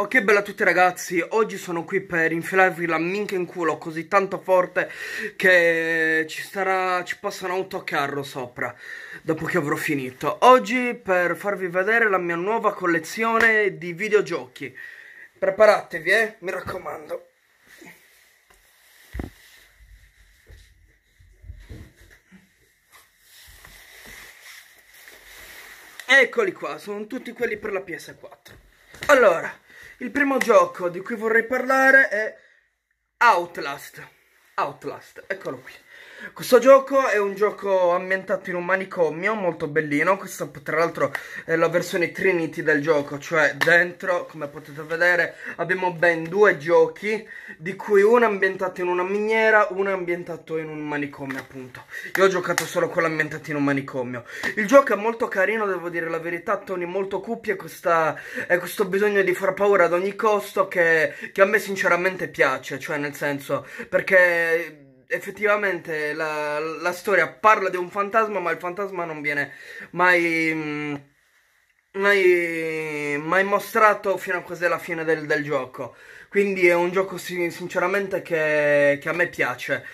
Ok oh, bella a tutti ragazzi, oggi sono qui per infilarvi la minchia in culo così tanto forte che ci, sarà, ci passa un autocarro sopra dopo che avrò finito. Oggi per farvi vedere la mia nuova collezione di videogiochi. Preparatevi eh, mi raccomando. Eccoli qua, sono tutti quelli per la PS4. Allora, il primo gioco di cui vorrei parlare è Outlast. Outlast, eccolo qui. Questo gioco è un gioco ambientato in un manicomio, molto bellino, questa tra l'altro è la versione Trinity del gioco, cioè dentro, come potete vedere, abbiamo ben due giochi, di cui uno è ambientato in una miniera, uno è ambientato in un manicomio appunto. Io ho giocato solo quello ambientato in un manicomio. Il gioco è molto carino, devo dire la verità, toni molto cupi e, questa, e questo bisogno di far paura ad ogni costo che, che a me sinceramente piace, cioè nel senso, perché effettivamente la, la, storia parla di un fantasma, ma il fantasma non viene mai, mm, mai, mai mostrato fino a quasi alla fine del, del, gioco. Quindi è un gioco sinceramente che, che a me piace.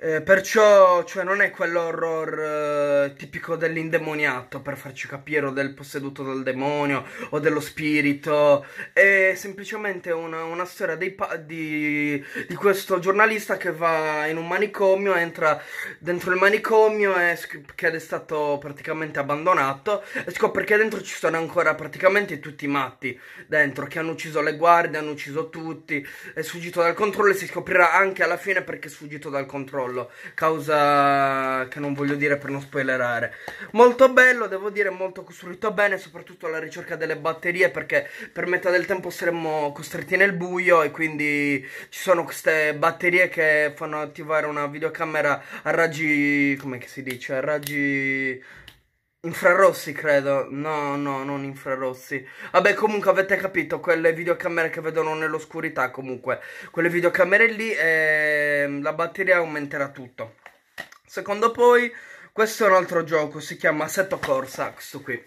Eh, perciò, cioè, non è quell'horror eh, tipico dell'indemoniato, per farci capire, o del posseduto dal demonio, o dello spirito. È semplicemente una, una storia pa- di, di, questo giornalista che va in un manicomio, entra dentro il manicomio e sc- che è stato praticamente abbandonato e scopre che dentro ci sono ancora praticamente tutti i matti dentro, che hanno ucciso le guardie, hanno ucciso tutti, è sfuggito dal controllo e si scoprirà anche alla fine perché è sfuggito dal controllo crollo, causa che non voglio dire per non spoilerare. Molto bello, devo dire, molto costruito bene, soprattutto alla ricerca delle batterie perché per metà del tempo saremmo costretti nel buio e quindi ci sono queste batterie che fanno attivare una videocamera a raggi, come si dice, a raggi Infrarossi credo, no no non infrarossi Vabbè comunque avete capito, quelle videocamere che vedono nell'oscurità comunque Quelle videocamere lì, eh, la batteria aumenterà tutto Secondo poi, questo è un altro gioco, si chiama Assetto Corsa, questo qui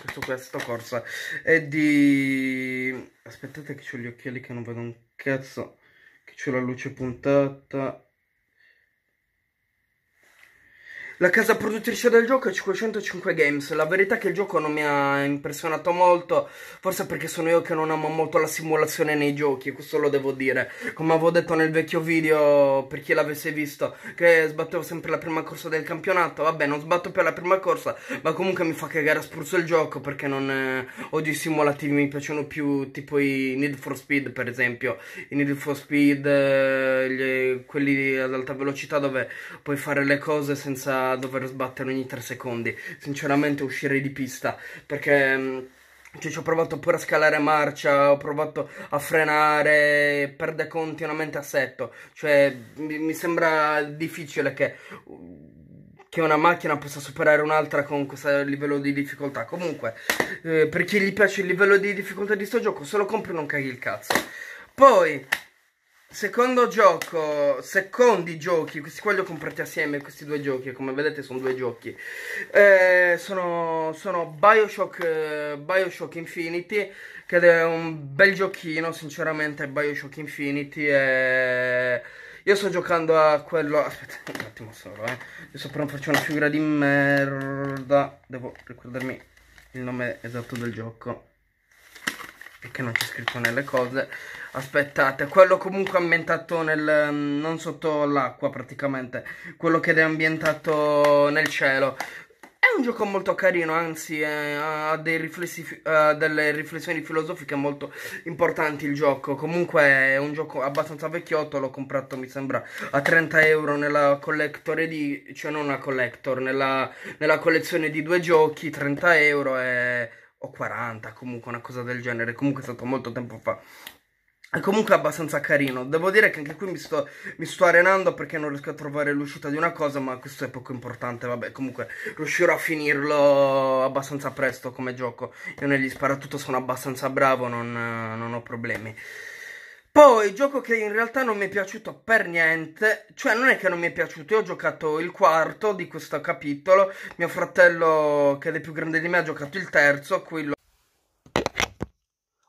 Questo qui Assetto Corsa È di... aspettate che ho gli occhiali che non vedo un cazzo Che ho la luce puntata La casa produttrice del gioco è 505 Games. La verità è che il gioco non mi ha impressionato molto, forse perché sono io che non amo molto la simulazione nei giochi, questo lo devo dire. Come avevo detto nel vecchio video, per chi l'avesse visto, che sbattevo sempre la prima corsa del campionato. Vabbè, non sbatto più la prima corsa, ma comunque mi fa cagare a spruzzo il gioco perché non eh, odio i simulativi, mi piacciono più tipo i Need for Speed, per esempio. I Need for Speed, eh, gli, quelli ad alta velocità dove puoi fare le cose senza dover sbattere ogni 3 secondi. Sinceramente uscire di pista perché... Mm, cioè, ci ho provato pure a scalare marcia, ho provato a frenare, perde continuamente assetto. Cioè, mi, mi sembra difficile che, mm, che, una macchina possa superare un'altra con questo livello di difficoltà. Comunque, eh, per chi gli piace il livello di difficoltà di sto gioco, se lo compri non caghi il cazzo. Poi, Secondo gioco, secondi giochi, questi qua li ho comprati assieme, questi due giochi, come vedete sono due giochi, eh, sono, sono Bioshock, Bioshock, Infinity, che è un bel giochino, sinceramente Bioshock Infinity, eh, io sto giocando a quello, aspetta un attimo solo, eh, adesso però faccio una figura di merda, devo ricordarmi il nome esatto del gioco perché non c'è scritto nelle cose aspettate quello comunque ambientato nel mm, non sotto l'acqua praticamente quello che è ambientato nel cielo è un gioco molto carino, anzi è, eh, ha riflessi, uh, delle riflessioni filosofiche molto importanti il gioco. Comunque è un gioco abbastanza vecchiotto, l'ho comprato mi sembra a 30 euro nella collector di... cioè non una collector, nella, nella collezione di due giochi, 30 euro e o 40, comunque una cosa del genere, comunque è stato molto tempo fa. È comunque abbastanza carino. Devo dire che anche qui mi sto, mi sto, arenando perché non riesco a trovare l'uscita di una cosa, ma questo è poco importante. Vabbè, comunque riuscirò a finirlo abbastanza presto come gioco. Io negli sparatutto sono abbastanza bravo, non, non ho problemi. Poi, gioco che in realtà non mi è piaciuto per niente, cioè non è che non mi è piaciuto, io ho giocato il quarto di questo capitolo, mio fratello che è più grande di me ha giocato il terzo, quello...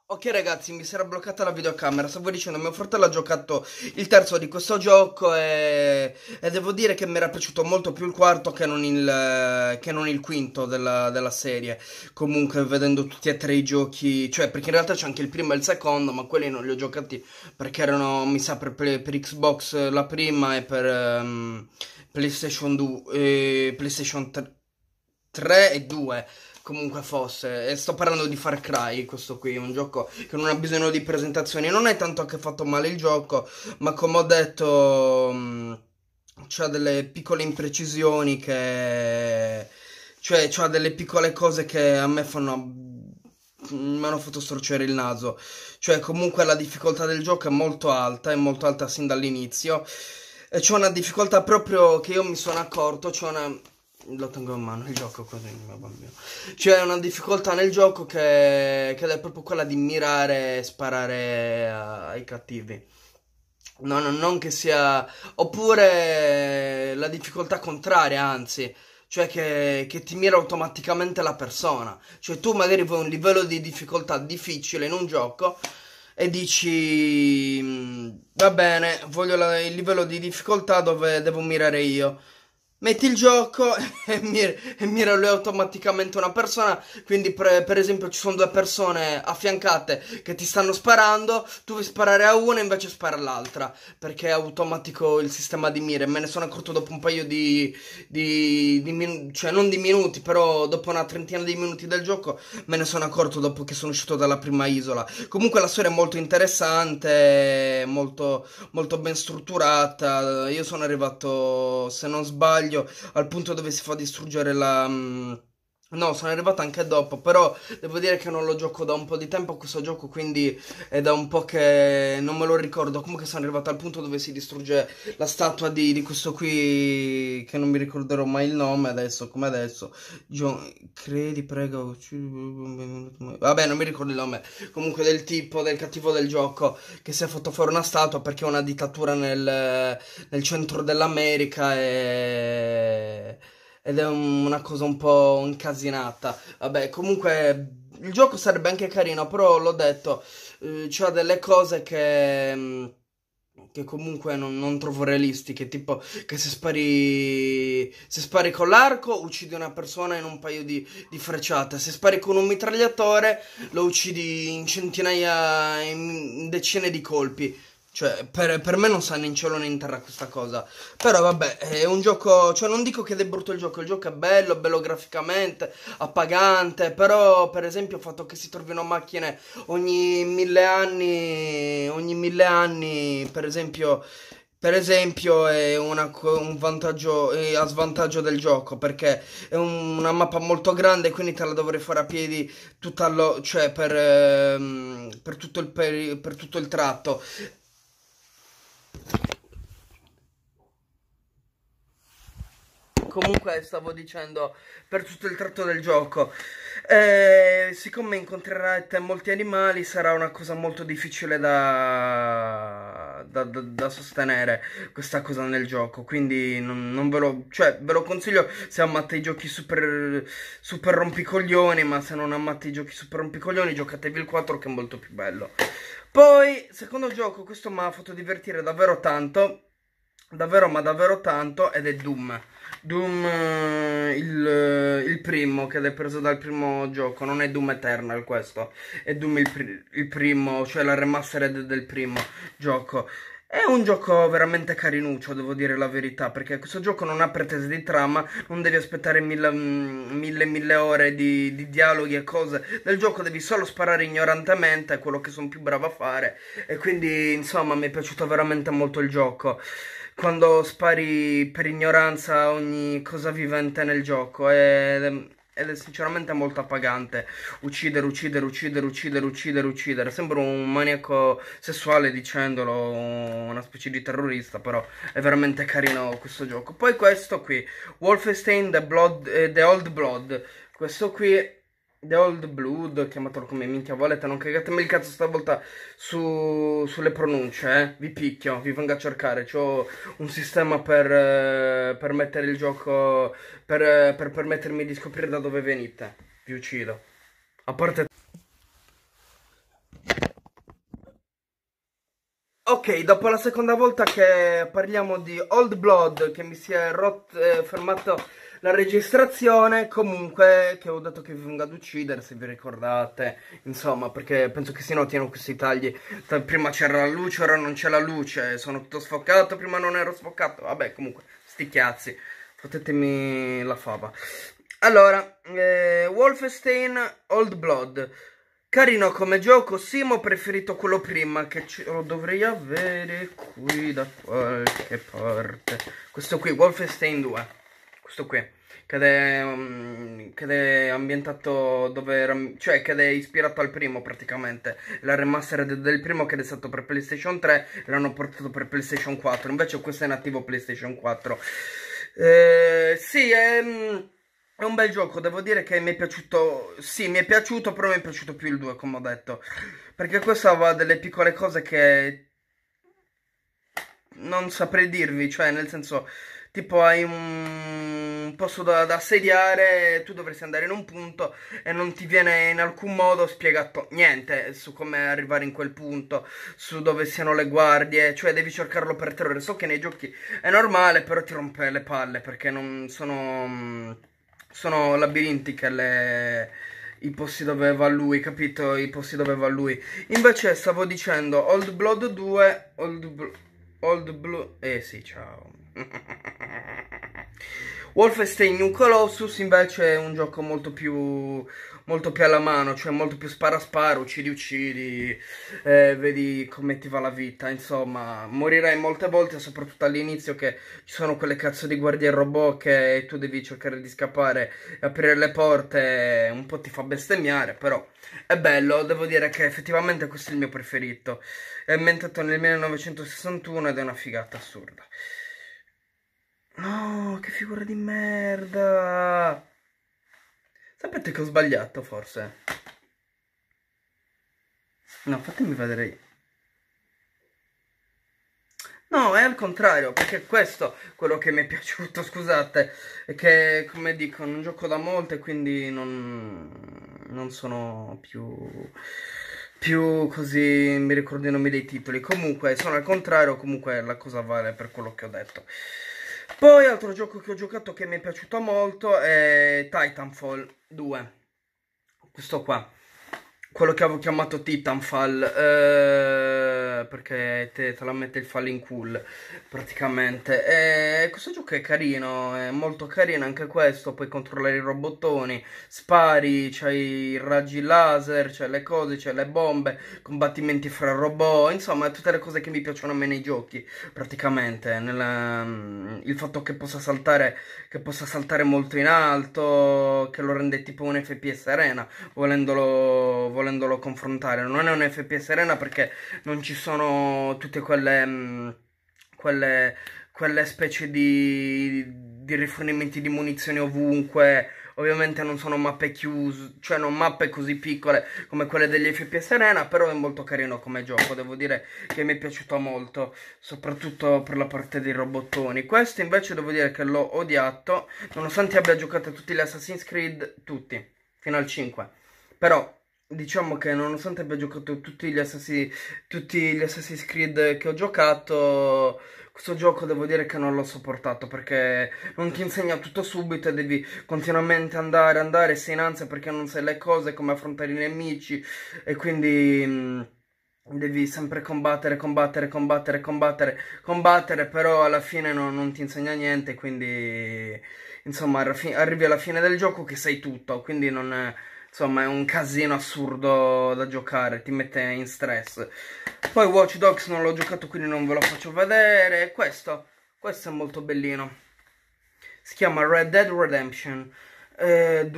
Ok ragazzi, mi si era bloccata la videocamera, stavo dicendo, mio fratello ha giocato il terzo di questo gioco e, e devo dire che mi era piaciuto molto più il quarto che non il, che non il quinto della, della, serie. Comunque vedendo tutti e tre i giochi, cioè perché in realtà c'è anche il primo e il secondo, ma quelli non li ho giocati perché erano, mi sa, per, per Xbox eh, la prima e per um, PlayStation 2, eh, PlayStation 3 e 2 comunque fosse. E sto parlando di Far Cry, questo qui, un gioco che non ha bisogno di presentazioni. Non è tanto che ha fatto male il gioco, ma come ho detto, mm, c'ha delle piccole imprecisioni che... Cioè, c'ha delle piccole cose che a me fanno mm, mi hanno fatto storcere il naso. Cioè, comunque la difficoltà del gioco è molto alta, è molto alta sin dall'inizio. E c'è una difficoltà proprio che io mi sono accorto, c'è una lo tengo in mano il gioco così, mio bambino. C'è cioè, una difficoltà nel gioco che, che è proprio quella di mirare e sparare a, ai cattivi. No, no, non che sia... Oppure la difficoltà contraria, anzi cioè che, che, ti mira automaticamente la persona. Cioè tu magari vuoi un livello di difficoltà difficile in un gioco e dici mm, va bene, voglio la, il livello di difficoltà dove devo mirare io. Metti il gioco e, mir- e mira lui automaticamente una persona, quindi per esempio ci sono due persone affiancate che ti stanno sparando, tu vuoi sparare a una e invece spara all'altra, perché è automatico il sistema di mire. Me ne sono accorto dopo un paio di, di, di cioè non di minuti, però dopo una trentina di minuti del gioco me ne sono accorto dopo che sono uscito dalla prima isola. Comunque la storia è molto interessante, molto, molto ben strutturata, io sono arrivato, se non sbaglio, bersaglio al punto dove si fa distruggere la... Mm, No, sono arrivato anche dopo, però devo dire che non lo gioco da un po' di tempo questo gioco, quindi è da un po' che non me lo ricordo. Comunque sono arrivato al punto dove si distrugge la statua di, di questo qui, che non mi ricorderò mai il nome adesso, come adesso. John, credi, prego. vabbè non mi ricordo il nome, comunque del tipo, del cattivo del gioco, che si è fatto fuori una statua perché è una dittatura nel, nel centro dell'America e ed è una cosa un po' incasinata. Vabbè, comunque il gioco sarebbe anche carino, però l'ho detto, eh, c'ha delle cose che... Mm, che comunque non, non, trovo realistiche, tipo che se spari, se spari con l'arco uccidi una persona in un paio di, di frecciate, se spari con un mitragliatore lo uccidi in centinaia, in decine di colpi. Cioè, per, per, me non sa né in cielo né in terra questa cosa. Però vabbè, è un gioco... Cioè, non dico che è brutto il gioco, il gioco è bello, bello graficamente, appagante, però, per esempio, il fatto che si trovino macchine ogni mille anni... Ogni mille anni, per esempio... Per esempio è una, un vantaggio è a svantaggio del gioco perché è un, una mappa molto grande quindi te la dovrei fare a piedi tutta lo, cioè per, ehm, per, tutto il, per, per tutto il tratto comunque stavo dicendo per tutto il tratto del gioco. Eh, siccome incontrerete molti animali sarà una cosa molto difficile da, da, da, da sostenere questa cosa nel gioco, quindi non, non, ve lo... cioè ve lo consiglio se amate i giochi super, super rompicoglioni, ma se non amate i giochi super rompicoglioni giocatevi il 4 che è molto più bello. Poi, secondo gioco, questo mi ha fatto divertire davvero tanto davvero ma davvero tanto ed è Doom Doom eh, il, eh, il primo che l'hai preso dal primo gioco non è Doom Eternal questo è Doom il, il primo cioè la remastered del primo gioco è un gioco veramente carinuccio, devo dire la verità, perché questo gioco non ha pretese di trama, non devi aspettare mille, mm, mille, mille ore di, di, dialoghi e cose del gioco, devi solo sparare ignorantemente, è quello che sono più bravo a fare, e quindi insomma mi è piaciuto veramente molto il gioco quando spari per ignoranza ogni cosa vivente nel gioco ed è, sinceramente molto appagante uccidere, uccidere, uccidere, uccidere, uccidere, uccidere. Sembro un maniaco sessuale dicendolo, una specie di terrorista, però è veramente carino questo gioco. Poi questo qui, Wolfenstein The, Blood, eh, The Old Blood, questo qui The Old Blood, chiamatelo come minchia volete, non cagatemi il cazzo stavolta su, sulle pronunce, eh. vi picchio, vi vengo a cercare, ho un sistema per, eh, per mettere il gioco, per, per permettermi di scoprire da dove venite, vi uccido, a parte... Ok, dopo la seconda volta che parliamo di Old Blood, che mi si è rotto, eh, fermato la registrazione comunque che ho detto che vi vengo ad uccidere se vi ricordate insomma perché penso che si notino questi tagli prima c'era la luce ora non c'è la luce sono tutto sfocato prima non ero sfocato vabbè comunque sti chiazzi fatemi la fava allora eh, Wolfenstein Old Blood Carino come gioco, sì, ma ho preferito quello prima, che lo dovrei avere qui da qualche parte. Questo qui, Wolfenstein 2 questo qui, che è, um, è ambientato dove era, cioè che è ispirato al primo praticamente, la remaster del primo che è stato per PlayStation 3 l'hanno portato per PlayStation 4, invece questo è nativo PlayStation 4. Eh, sì, è, mm, è un bel gioco, devo dire che mi è piaciuto, sì mi è piaciuto, però mi è piaciuto più il 2 come ho detto, perché questo aveva delle piccole cose che non saprei dirvi, cioè nel senso tipo hai un posto da, da assediare, tu dovresti andare in un punto e non ti viene in alcun modo spiegato niente su come arrivare in quel punto, su dove siano le guardie, cioè devi cercarlo per terrore. So che nei giochi è normale, però ti rompe le palle perché non sono, sono labirintiche le i posti dove va lui, capito? I posti dove va lui. Invece stavo dicendo Old Blood 2, Old, Bl Old Blue... Eh sì, ciao. Wolfenstein New Colossus invece è un gioco molto più, molto più alla mano, cioè molto più spara spara, uccidi uccidi, eh, vedi come ti va la vita, insomma, morirai molte volte, soprattutto all'inizio che ci sono quelle cazzo di guardie robot che tu devi cercare di scappare e aprire le porte, un po' ti fa bestemmiare, però è bello, devo dire che effettivamente questo è il mio preferito, è inventato nel 1961 ed è una figata assurda. No, che figura di merda! Sapete che ho sbagliato, forse? No, fatemi vedere io. No, è al contrario, perché questo quello che mi è piaciuto, scusate, è che, come dico, non gioco da molto e quindi non, non sono più, più così, mi ricordo i nomi dei titoli. Comunque, sono al contrario, comunque la cosa vale per quello che ho detto. Poi altro gioco che ho giocato che mi è piaciuto molto è Titanfall 2. Questo qua. Quello che avevo chiamato Titanfall. Eh perché te, te, la mette il falling cool praticamente. E questo gioco è carino, è molto carino anche questo, puoi controllare i robottoni, spari, c'hai i raggi laser, c'è le cose, c'è le bombe, combattimenti fra robot, insomma tutte le cose che mi piacciono a me nei giochi praticamente. Nella, mm, il fatto che possa saltare, che possa saltare molto in alto, che lo rende tipo un FPS arena, volendolo, volendolo confrontare. Non è un FPS arena perché non ci sono sono tutte quelle, mm, quelle, quelle specie di, di rifornimenti di munizioni ovunque, ovviamente non sono mappe chiuse, cioè non mappe così piccole come quelle degli FPS Arena, però è molto carino come gioco, devo dire che mi è piaciuto molto, soprattutto per la parte dei robottoni. Questo invece devo dire che l'ho odiato, nonostante abbia giocato tutti gli Assassin's Creed, tutti, fino al 5, però diciamo che nonostante abbia giocato tutti gli, Assassin, tutti gli Assassin's Creed che ho giocato, questo gioco devo dire che non l'ho sopportato perché non ti insegna tutto subito e devi continuamente andare, andare, sei in ansia perché non sai le cose, come affrontare i nemici e quindi... Mh, devi sempre combattere, combattere, combattere, combattere, combattere, però alla fine no, non ti insegna niente, quindi insomma arri arrivi alla fine del gioco che sai tutto, quindi non, è Insomma, è un casino assurdo da giocare, ti mette in stress. Poi Watch Dogs non l'ho giocato, quindi non ve lo faccio vedere. Questo, questo è molto bellino. Si chiama Red Dead Redemption 2,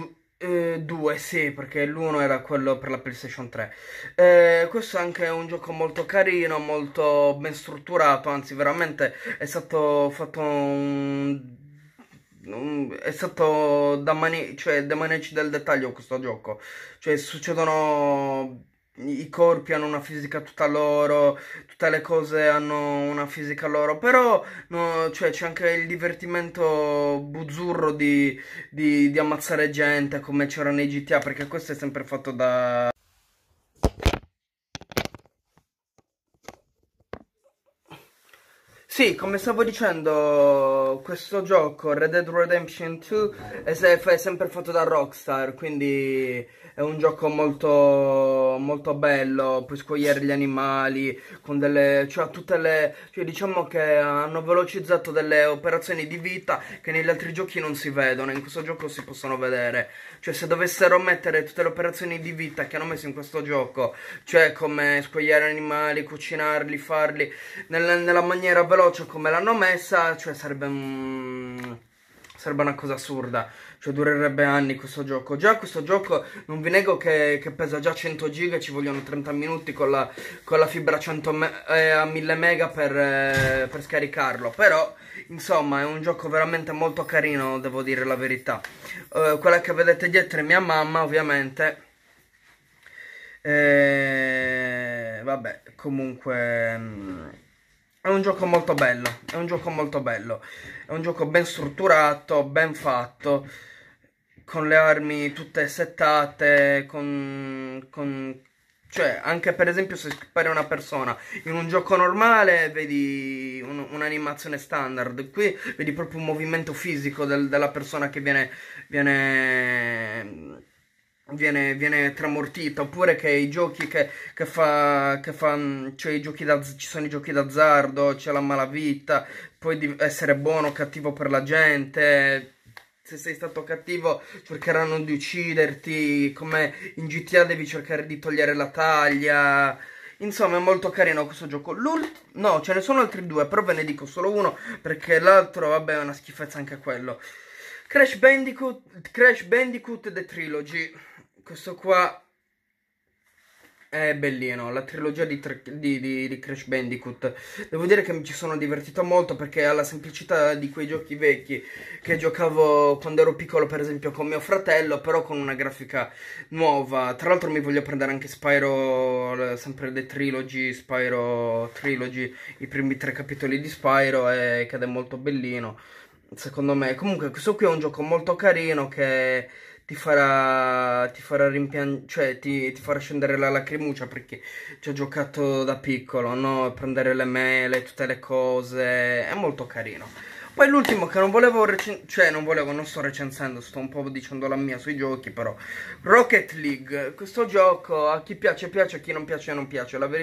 eh, eh, sì, perché l'1 era quello per la PlayStation 3. Eh, questo è anche un gioco molto carino, molto ben strutturato, anzi veramente è stato fatto un è stato da, mani- cioè, da maneggi del dettaglio questo gioco. Cioè, succedono i corpi hanno una fisica tutta loro, tutte le cose hanno una fisica loro, però no, cioè, c'è anche il divertimento buzzurro di, di, di ammazzare gente come c'era nei GTA, perché questo è sempre fatto da... Sì, come stavo dicendo, questo gioco, Red Dead Redemption 2, è sempre fatto da Rockstar, quindi è un gioco molto molto, bello, puoi scogliere gli animali, con delle, cioè tutte le, cioè diciamo che hanno velocizzato delle operazioni di vita che negli altri giochi non si vedono, in questo gioco si possono vedere, cioè se dovessero mettere tutte le operazioni di vita che hanno messo in questo gioco, cioè come scogliere animali, cucinarli, farli, nella, nella maniera veloce come l'hanno messa, cioè sarebbe... Mm, Sarebbe una cosa assurda, cioè durerebbe anni questo gioco. Già questo gioco non vi nego che, che pesa già 100 giga e ci vogliono 30 minuti con la, con la fibra me eh, a 1000 mega per, eh, per, scaricarlo. Però, insomma, è un gioco veramente molto carino, devo dire la verità. Eh, quella che vedete dietro è mia mamma, ovviamente. Eh, vabbè, comunque... Mh mm, è un gioco molto bello, è un gioco molto bello, è un gioco ben strutturato, ben fatto, con le armi tutte settate, con, con... cioè anche per esempio se spari una persona in un gioco normale vedi un'animazione standard, qui vedi proprio un movimento fisico del, della persona che viene, viene Viene, viene, tramortita, oppure che i giochi che, che fa, che fa mm, cioè i giochi da, ci sono i giochi d'azzardo, c'è la malavita, puoi essere buono o cattivo per la gente, se sei stato cattivo cercheranno di ucciderti, come in GTA devi cercare di togliere la taglia... Insomma è molto carino questo gioco No, ce ne sono altri due, però ve ne dico solo uno Perché l'altro, vabbè, è una schifezza anche quello Crash Bandicoot, Crash Bandicoot The Trilogy questo qua è bellino, la trilogia di, di, di, di, Crash Bandicoot. Devo dire che mi ci sono divertito molto perché alla semplicità di quei giochi vecchi che giocavo quando ero piccolo, per esempio con mio fratello, però con una grafica nuova. Tra l'altro mi voglio prendere anche Spyro, sempre The Trilogy, Spyro Trilogy, i primi tre capitoli di Spyro e, eh, ed è molto bellino, secondo me. Comunque questo qui è un gioco molto carino che ti farà, ti farà rimpiangere, cioè ti, ti, farà scendere la lacrimuccia perché ci ha giocato da piccolo, no? Prendere le mele, tutte le cose, è molto carino. Poi l'ultimo che non volevo, cioè non volevo, non sto recensendo, sto un po' dicendo la mia sui giochi però Rocket League, questo gioco a chi piace piace, a chi non piace non piace, la verità